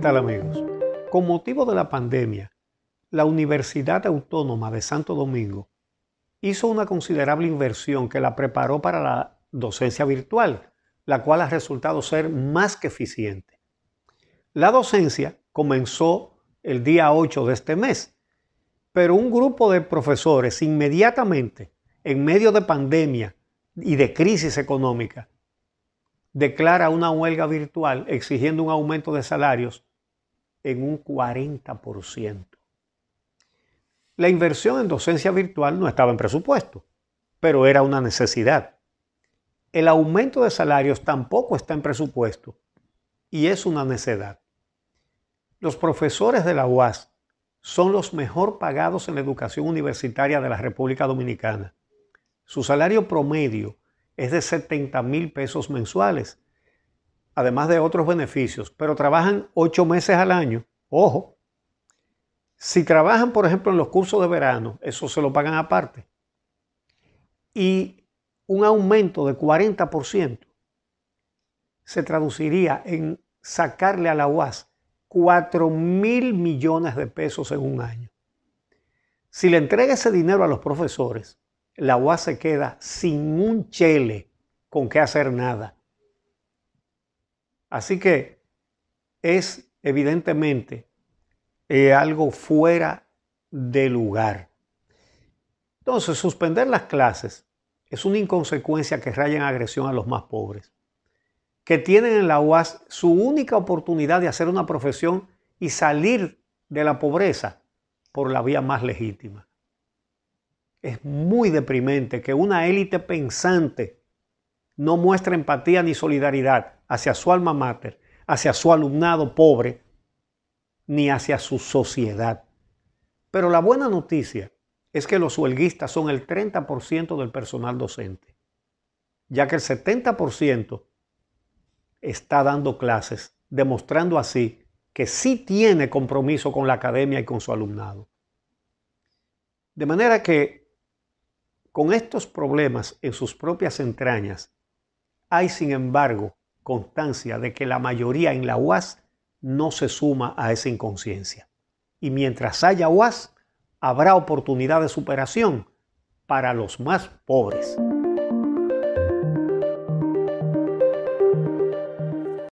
tal amigos? Con motivo de la pandemia, la Universidad Autónoma de Santo Domingo hizo una considerable inversión que la preparó para la docencia virtual, la cual ha resultado ser más que eficiente. La docencia comenzó el día 8 de este mes, pero un grupo de profesores inmediatamente, en medio de pandemia y de crisis económica, declara una huelga virtual exigiendo un aumento de salarios en un 40%. La inversión en docencia virtual no estaba en presupuesto, pero era una necesidad. El aumento de salarios tampoco está en presupuesto y es una necedad. Los profesores de la UAS son los mejor pagados en la educación universitaria de la República Dominicana. Su salario promedio es de 70 mil pesos mensuales además de otros beneficios, pero trabajan ocho meses al año. Ojo, si trabajan, por ejemplo, en los cursos de verano, eso se lo pagan aparte. Y un aumento de 40% se traduciría en sacarle a la UAS 4 mil millones de pesos en un año. Si le entrega ese dinero a los profesores, la UAS se queda sin un chele con qué hacer nada. Así que es evidentemente eh, algo fuera de lugar. Entonces, suspender las clases es una inconsecuencia que raya en agresión a los más pobres, que tienen en la UAS su única oportunidad de hacer una profesión y salir de la pobreza por la vía más legítima. Es muy deprimente que una élite pensante no muestra empatía ni solidaridad hacia su alma mater, hacia su alumnado pobre, ni hacia su sociedad. Pero la buena noticia es que los huelguistas son el 30% del personal docente, ya que el 70% está dando clases, demostrando así que sí tiene compromiso con la academia y con su alumnado. De manera que con estos problemas en sus propias entrañas hay, sin embargo, constancia de que la mayoría en la UAS no se suma a esa inconsciencia. Y mientras haya UAS, habrá oportunidad de superación para los más pobres.